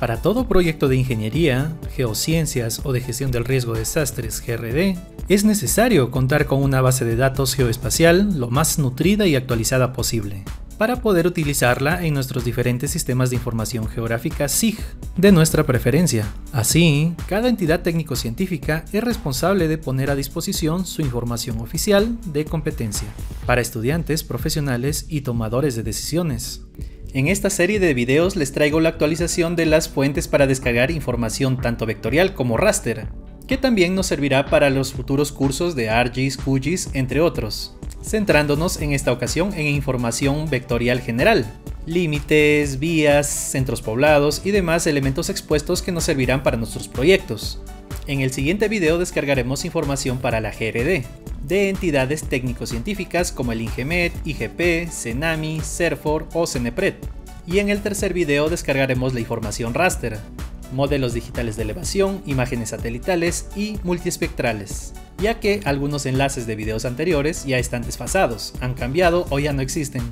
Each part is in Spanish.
Para todo proyecto de ingeniería, geociencias o de gestión del riesgo de desastres GRD, es necesario contar con una base de datos geoespacial lo más nutrida y actualizada posible, para poder utilizarla en nuestros diferentes sistemas de información geográfica SIG de nuestra preferencia. Así, cada entidad técnico-científica es responsable de poner a disposición su información oficial de competencia para estudiantes, profesionales y tomadores de decisiones. En esta serie de videos les traigo la actualización de las fuentes para descargar información tanto vectorial como raster, que también nos servirá para los futuros cursos de ArcGIS, QGIS, entre otros, centrándonos en esta ocasión en información vectorial general, límites, vías, centros poblados y demás elementos expuestos que nos servirán para nuestros proyectos. En el siguiente video descargaremos información para la GRD, de entidades técnico-científicas como el INGEMET, IGP, CENAMI, CERFOR o CENEPRED. Y en el tercer video descargaremos la información raster, modelos digitales de elevación, imágenes satelitales y multiespectrales, ya que algunos enlaces de videos anteriores ya están desfasados, han cambiado o ya no existen.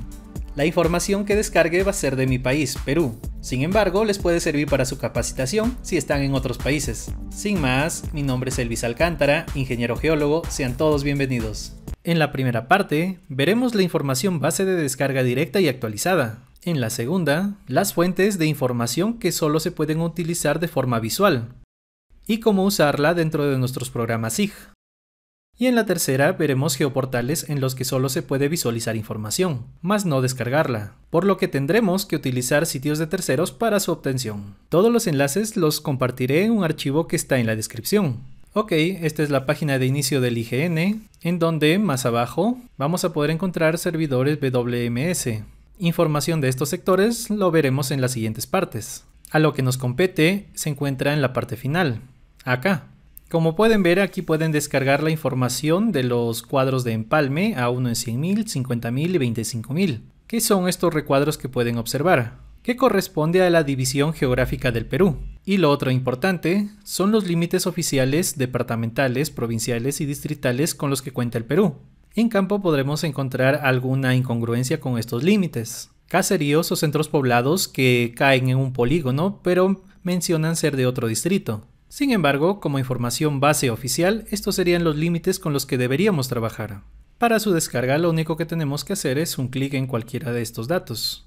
La información que descargue va a ser de mi país, Perú, sin embargo, les puede servir para su capacitación si están en otros países. Sin más, mi nombre es Elvis Alcántara, ingeniero geólogo, sean todos bienvenidos. En la primera parte, veremos la información base de descarga directa y actualizada. En la segunda, las fuentes de información que solo se pueden utilizar de forma visual. Y cómo usarla dentro de nuestros programas SIG. Y en la tercera veremos geoportales en los que solo se puede visualizar información, más no descargarla, por lo que tendremos que utilizar sitios de terceros para su obtención. Todos los enlaces los compartiré en un archivo que está en la descripción. Ok, esta es la página de inicio del IGN, en donde más abajo vamos a poder encontrar servidores WMS. Información de estos sectores lo veremos en las siguientes partes. A lo que nos compete se encuentra en la parte final, acá como pueden ver aquí pueden descargar la información de los cuadros de empalme a uno en 100.000, 50.000 y 25.000, ¿Qué son estos recuadros que pueden observar, ¿Qué corresponde a la división geográfica del Perú. Y lo otro importante son los límites oficiales departamentales, provinciales y distritales con los que cuenta el Perú. En campo podremos encontrar alguna incongruencia con estos límites. Caseríos o centros poblados que caen en un polígono pero mencionan ser de otro distrito. Sin embargo, como información base oficial, estos serían los límites con los que deberíamos trabajar. Para su descarga lo único que tenemos que hacer es un clic en cualquiera de estos datos.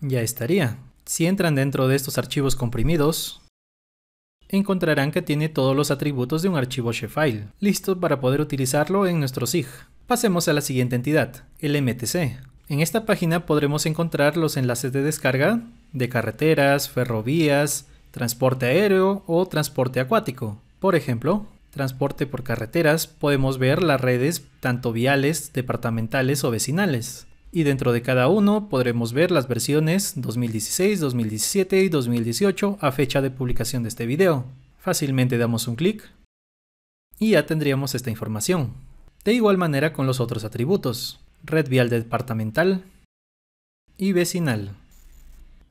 Ya estaría. Si entran dentro de estos archivos comprimidos, encontrarán que tiene todos los atributos de un archivo shefile, listo para poder utilizarlo en nuestro SIG. Pasemos a la siguiente entidad, el MTC. En esta página podremos encontrar los enlaces de descarga de carreteras, ferrovías, transporte aéreo o transporte acuático. Por ejemplo, transporte por carreteras podemos ver las redes tanto viales, departamentales o vecinales. Y dentro de cada uno podremos ver las versiones 2016, 2017 y 2018 a fecha de publicación de este video. Fácilmente damos un clic y ya tendríamos esta información. De igual manera con los otros atributos red vial departamental y vecinal.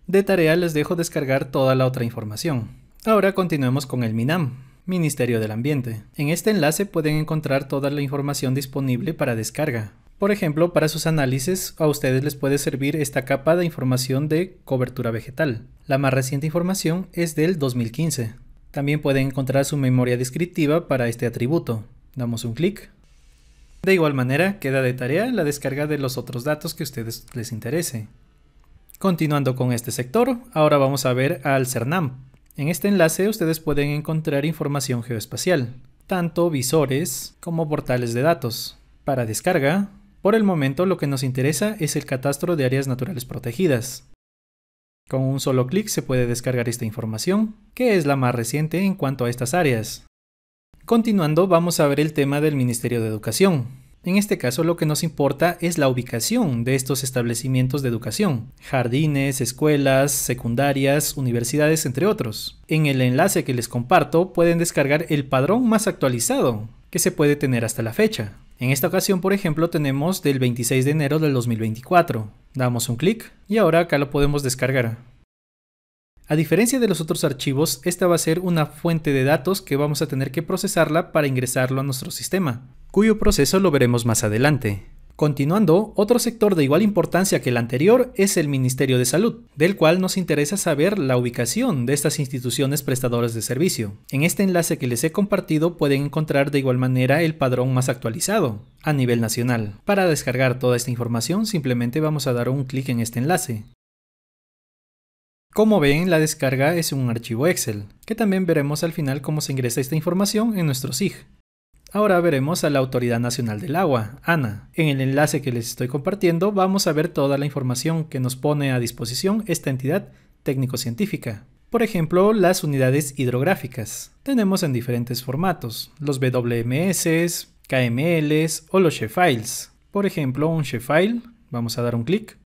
De tarea les dejo descargar toda la otra información. Ahora continuemos con el MINAM, Ministerio del Ambiente. En este enlace pueden encontrar toda la información disponible para descarga. Por ejemplo, para sus análisis a ustedes les puede servir esta capa de información de cobertura vegetal. La más reciente información es del 2015. También pueden encontrar su memoria descriptiva para este atributo. Damos un clic de igual manera, queda de tarea la descarga de los otros datos que a ustedes les interese. Continuando con este sector, ahora vamos a ver al CERNAM. En este enlace ustedes pueden encontrar información geoespacial, tanto visores como portales de datos. Para descarga, por el momento lo que nos interesa es el catastro de áreas naturales protegidas. Con un solo clic se puede descargar esta información, que es la más reciente en cuanto a estas áreas. Continuando, vamos a ver el tema del Ministerio de Educación. En este caso lo que nos importa es la ubicación de estos establecimientos de educación, jardines, escuelas, secundarias, universidades, entre otros. En el enlace que les comparto pueden descargar el padrón más actualizado que se puede tener hasta la fecha. En esta ocasión, por ejemplo, tenemos del 26 de enero del 2024. Damos un clic y ahora acá lo podemos descargar. A diferencia de los otros archivos, esta va a ser una fuente de datos que vamos a tener que procesarla para ingresarlo a nuestro sistema, cuyo proceso lo veremos más adelante. Continuando, otro sector de igual importancia que el anterior es el Ministerio de Salud, del cual nos interesa saber la ubicación de estas instituciones prestadoras de servicio. En este enlace que les he compartido pueden encontrar de igual manera el padrón más actualizado a nivel nacional. Para descargar toda esta información simplemente vamos a dar un clic en este enlace. Como ven, la descarga es un archivo Excel, que también veremos al final cómo se ingresa esta información en nuestro SIG. Ahora veremos a la Autoridad Nacional del Agua, ANA. En el enlace que les estoy compartiendo vamos a ver toda la información que nos pone a disposición esta entidad técnico-científica. Por ejemplo, las unidades hidrográficas. Tenemos en diferentes formatos, los WMS, KMLs o los shefiles. Por ejemplo, un shefile, vamos a dar un clic,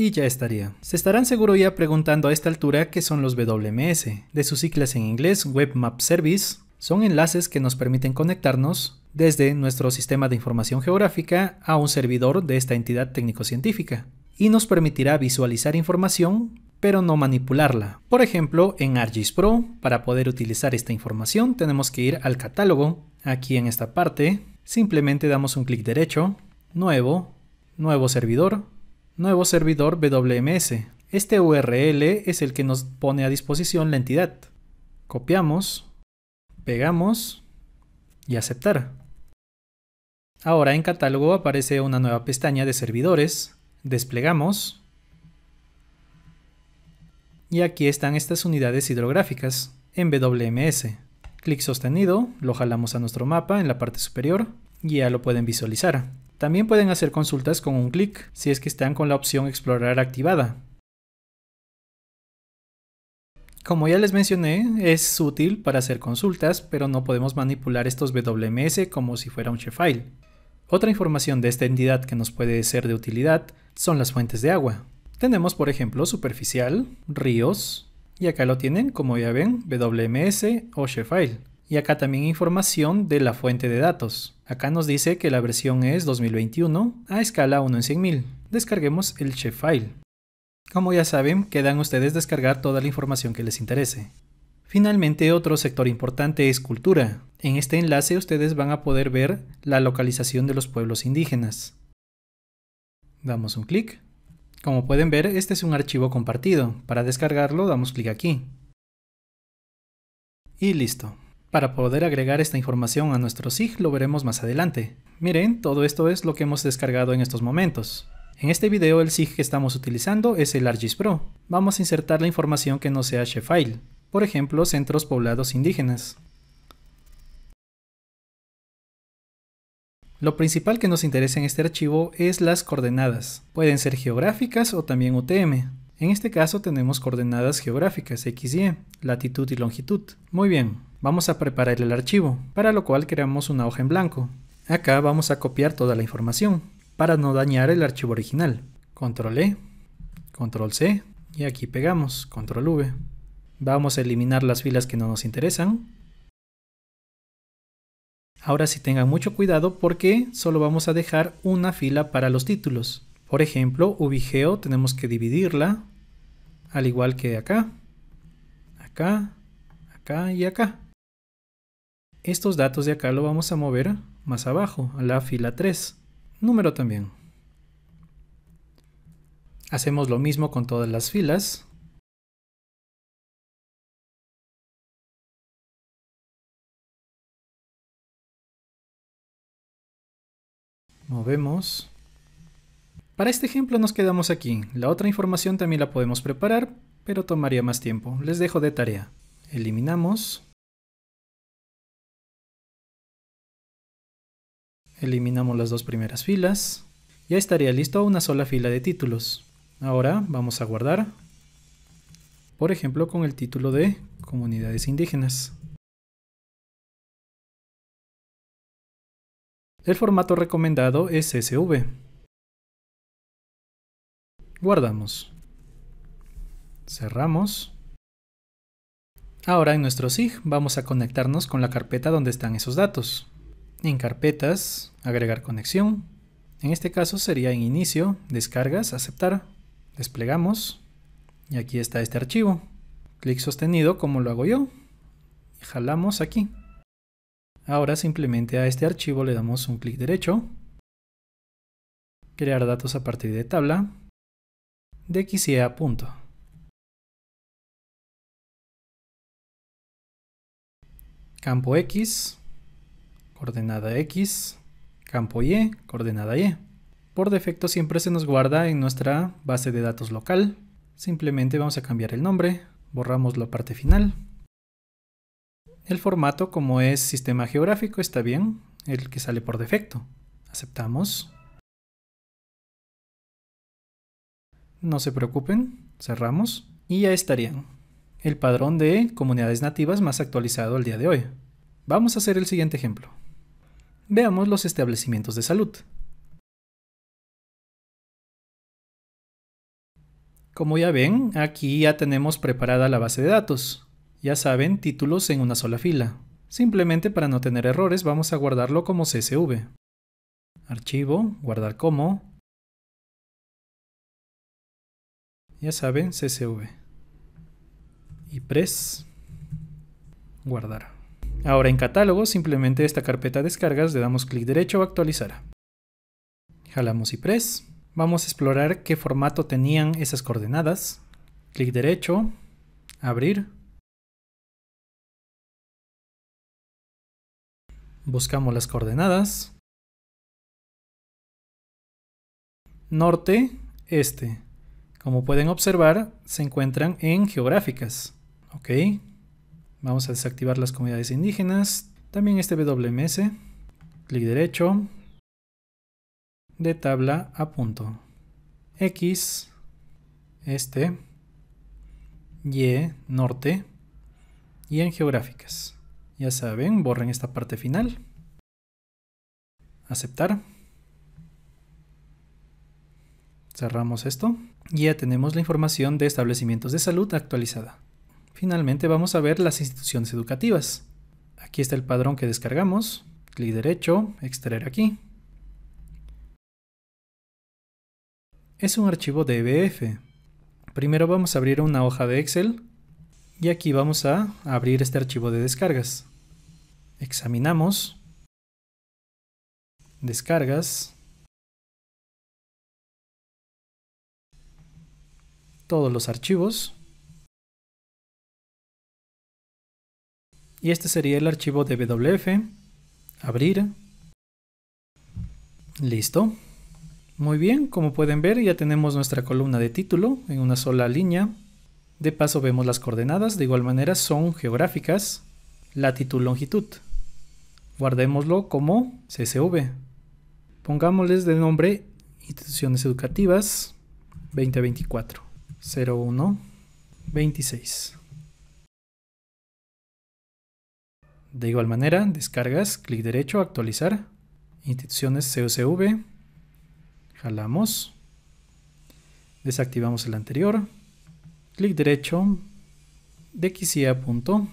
y ya estaría. Se estarán seguro ya preguntando a esta altura qué son los WMS. De sus siglas en inglés, Web Map Service, son enlaces que nos permiten conectarnos desde nuestro sistema de información geográfica a un servidor de esta entidad técnico-científica y nos permitirá visualizar información pero no manipularla. Por ejemplo, en ArcGIS Pro, para poder utilizar esta información tenemos que ir al catálogo, aquí en esta parte, simplemente damos un clic derecho, nuevo, nuevo servidor, nuevo servidor WMS. Este URL es el que nos pone a disposición la entidad. Copiamos, pegamos y aceptar. Ahora en catálogo aparece una nueva pestaña de servidores, desplegamos y aquí están estas unidades hidrográficas en WMS. Clic sostenido, lo jalamos a nuestro mapa en la parte superior y ya lo pueden visualizar. También pueden hacer consultas con un clic si es que están con la opción Explorar activada. Como ya les mencioné, es útil para hacer consultas, pero no podemos manipular estos WMS como si fuera un Shefile. Otra información de esta entidad que nos puede ser de utilidad son las fuentes de agua. Tenemos por ejemplo superficial, ríos, y acá lo tienen como ya ven, WMS o shefile. Y acá también información de la fuente de datos. Acá nos dice que la versión es 2021 a escala 1 en 100.000. Descarguemos el chef file. Como ya saben, quedan ustedes descargar toda la información que les interese. Finalmente, otro sector importante es cultura. En este enlace ustedes van a poder ver la localización de los pueblos indígenas. Damos un clic. Como pueden ver, este es un archivo compartido. Para descargarlo, damos clic aquí. Y listo. Para poder agregar esta información a nuestro SIG lo veremos más adelante. Miren, todo esto es lo que hemos descargado en estos momentos. En este video el SIG que estamos utilizando es el ArcGIS Pro. Vamos a insertar la información que no sea file por ejemplo centros poblados indígenas. Lo principal que nos interesa en este archivo es las coordenadas, pueden ser geográficas o también UTM. En este caso tenemos coordenadas geográficas X,Y, latitud y longitud. Muy bien, Vamos a preparar el archivo, para lo cual creamos una hoja en blanco. Acá vamos a copiar toda la información, para no dañar el archivo original. Control E, Control C, y aquí pegamos, Control V. Vamos a eliminar las filas que no nos interesan. Ahora sí tengan mucho cuidado porque solo vamos a dejar una fila para los títulos. Por ejemplo, Ubigeo tenemos que dividirla, al igual que acá, acá, acá y acá. Estos datos de acá lo vamos a mover más abajo, a la fila 3. Número también. Hacemos lo mismo con todas las filas. Movemos. Para este ejemplo nos quedamos aquí. La otra información también la podemos preparar, pero tomaría más tiempo. Les dejo de tarea. Eliminamos. Eliminamos las dos primeras filas. Ya estaría listo una sola fila de títulos. Ahora vamos a guardar, por ejemplo con el título de Comunidades Indígenas. El formato recomendado es CSV. Guardamos. Cerramos. Ahora en nuestro SIG vamos a conectarnos con la carpeta donde están esos datos en carpetas, agregar conexión. En este caso sería en inicio, descargas, aceptar, desplegamos y aquí está este archivo. Clic sostenido como lo hago yo. Y jalamos aquí. Ahora simplemente a este archivo le damos un clic derecho. Crear datos a partir de tabla. De xia. Campo X, coordenada X, campo Y, coordenada Y. Por defecto siempre se nos guarda en nuestra base de datos local. Simplemente vamos a cambiar el nombre, borramos la parte final. El formato como es sistema geográfico está bien, el que sale por defecto. Aceptamos. No se preocupen, cerramos y ya estarían. El padrón de comunidades nativas más actualizado al día de hoy. Vamos a hacer el siguiente ejemplo. Veamos los establecimientos de salud. Como ya ven, aquí ya tenemos preparada la base de datos. Ya saben, títulos en una sola fila. Simplemente para no tener errores vamos a guardarlo como CSV. Archivo, guardar como. Ya saben, CSV. Y press, guardar. Ahora en catálogo simplemente esta carpeta descargas le damos clic derecho a actualizar. Jalamos Press. Vamos a explorar qué formato tenían esas coordenadas. Clic derecho, abrir. Buscamos las coordenadas. Norte, este. Como pueden observar, se encuentran en geográficas. ok Vamos a desactivar las comunidades indígenas. También este WMS. Clic derecho. De tabla a punto. X. Este. Y. Norte. Y en geográficas. Ya saben, borren esta parte final. Aceptar. Cerramos esto. Y ya tenemos la información de establecimientos de salud actualizada. Finalmente vamos a ver las instituciones educativas. Aquí está el padrón que descargamos, clic derecho, extraer aquí. Es un archivo DBF. E Primero vamos a abrir una hoja de Excel y aquí vamos a abrir este archivo de descargas. Examinamos. Descargas. Todos los archivos. y este sería el archivo de WF. Abrir. Listo. Muy bien, como pueden ver ya tenemos nuestra columna de título en una sola línea. De paso vemos las coordenadas, de igual manera son geográficas, latitud, longitud. Guardémoslo como CSV. Pongámosles de nombre instituciones educativas 2024 01 26. De igual manera, descargas, clic derecho, actualizar, instituciones COCV, jalamos, desactivamos el anterior, clic derecho, de a punto,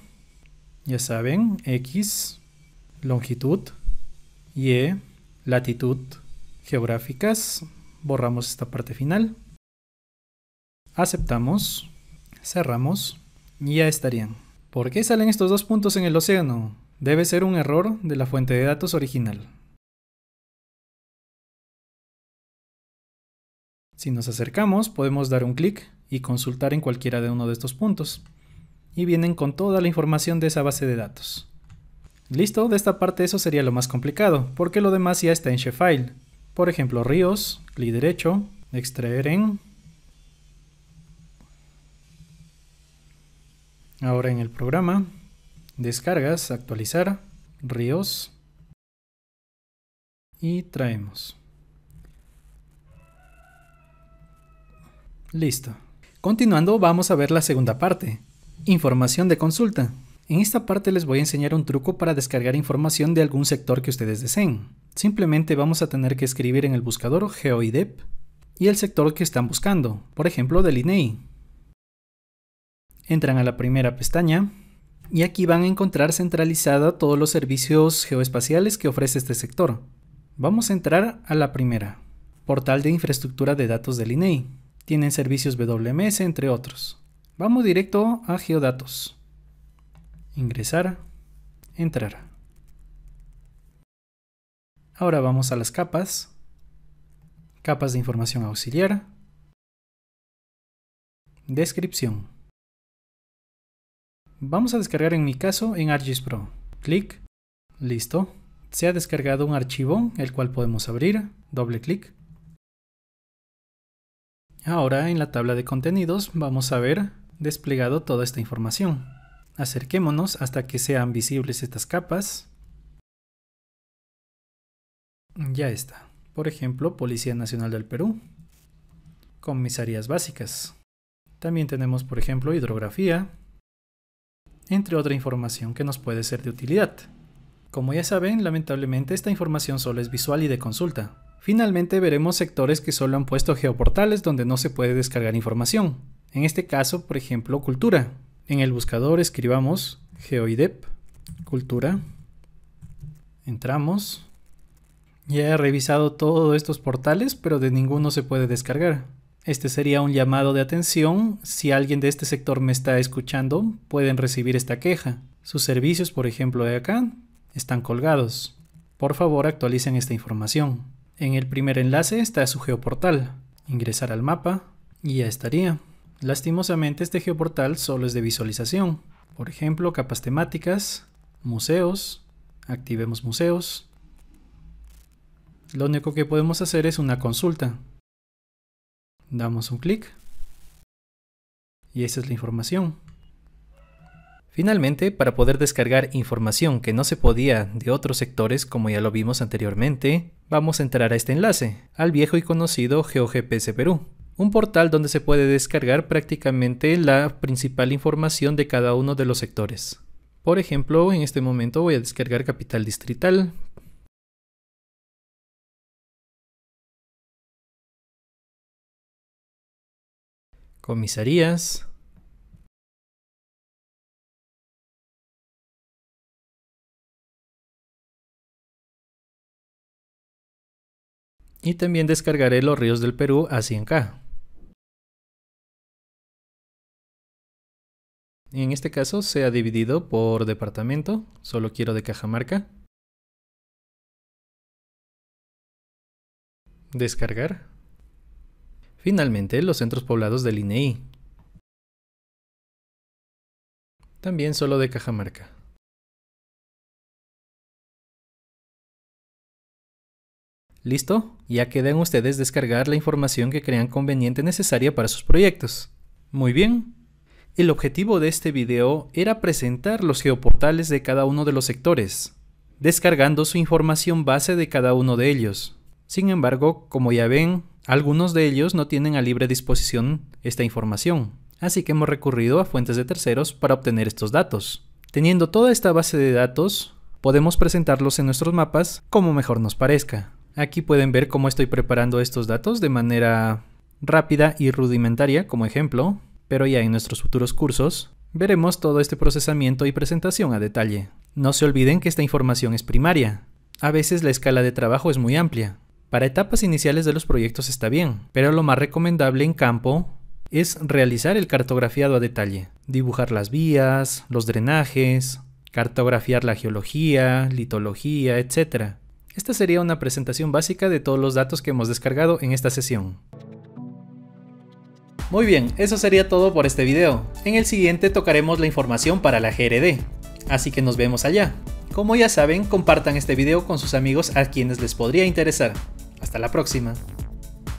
ya saben, X, longitud, Y, latitud, geográficas, borramos esta parte final, aceptamos, cerramos y ya estarían. ¿Por qué salen estos dos puntos en el océano? Debe ser un error de la fuente de datos original. Si nos acercamos, podemos dar un clic y consultar en cualquiera de uno de estos puntos. Y vienen con toda la información de esa base de datos. Listo, de esta parte eso sería lo más complicado, porque lo demás ya está en Shefile. Por ejemplo, ríos, clic derecho, extraer en, Ahora en el programa, descargas, actualizar, ríos y traemos. Listo. Continuando vamos a ver la segunda parte, información de consulta. En esta parte les voy a enseñar un truco para descargar información de algún sector que ustedes deseen. Simplemente vamos a tener que escribir en el buscador GeoIDEP y el sector que están buscando, por ejemplo del INEI. Entran a la primera pestaña y aquí van a encontrar centralizada todos los servicios geoespaciales que ofrece este sector. Vamos a entrar a la primera, portal de infraestructura de datos del INEI. E Tienen servicios WMS, entre otros. Vamos directo a Geodatos. Ingresar, entrar. Ahora vamos a las capas. Capas de información auxiliar. Descripción. Vamos a descargar en mi caso en ArcGIS Pro. Clic. Listo. Se ha descargado un archivo, el cual podemos abrir. Doble clic. Ahora en la tabla de contenidos vamos a ver desplegado toda esta información. Acerquémonos hasta que sean visibles estas capas. Ya está. Por ejemplo, Policía Nacional del Perú. Comisarías básicas. También tenemos, por ejemplo, hidrografía, entre otra información que nos puede ser de utilidad. Como ya saben, lamentablemente esta información solo es visual y de consulta. Finalmente veremos sectores que solo han puesto geoportales donde no se puede descargar información. En este caso, por ejemplo, cultura. En el buscador escribamos geoidep cultura. Entramos. Ya he revisado todos estos portales, pero de ninguno se puede descargar. Este sería un llamado de atención. Si alguien de este sector me está escuchando, pueden recibir esta queja. Sus servicios, por ejemplo, de acá, están colgados. Por favor, actualicen esta información. En el primer enlace está su geoportal. Ingresar al mapa y ya estaría. Lastimosamente, este geoportal solo es de visualización. Por ejemplo, capas temáticas, museos, activemos museos. Lo único que podemos hacer es una consulta. Damos un clic y esa es la información. Finalmente, para poder descargar información que no se podía de otros sectores como ya lo vimos anteriormente, vamos a entrar a este enlace, al viejo y conocido GeoGPS Perú, un portal donde se puede descargar prácticamente la principal información de cada uno de los sectores. Por ejemplo, en este momento voy a descargar Capital Distrital comisarías y también descargaré los ríos del Perú a 100K. En este caso se ha dividido por departamento, solo quiero de Cajamarca. Descargar. Finalmente, los centros poblados del INEI. E También solo de Cajamarca. ¿Listo? Ya quedan ustedes descargar la información que crean conveniente necesaria para sus proyectos. Muy bien. El objetivo de este video era presentar los geoportales de cada uno de los sectores, descargando su información base de cada uno de ellos. Sin embargo, como ya ven, algunos de ellos no tienen a libre disposición esta información, así que hemos recurrido a fuentes de terceros para obtener estos datos. Teniendo toda esta base de datos, podemos presentarlos en nuestros mapas como mejor nos parezca. Aquí pueden ver cómo estoy preparando estos datos de manera rápida y rudimentaria como ejemplo, pero ya en nuestros futuros cursos veremos todo este procesamiento y presentación a detalle. No se olviden que esta información es primaria. A veces la escala de trabajo es muy amplia, para etapas iniciales de los proyectos está bien, pero lo más recomendable en campo es realizar el cartografiado a detalle, dibujar las vías, los drenajes, cartografiar la geología, litología, etc. Esta sería una presentación básica de todos los datos que hemos descargado en esta sesión. Muy bien, eso sería todo por este video. En el siguiente tocaremos la información para la GRD, así que nos vemos allá. Como ya saben, compartan este video con sus amigos a quienes les podría interesar. Hasta la próxima.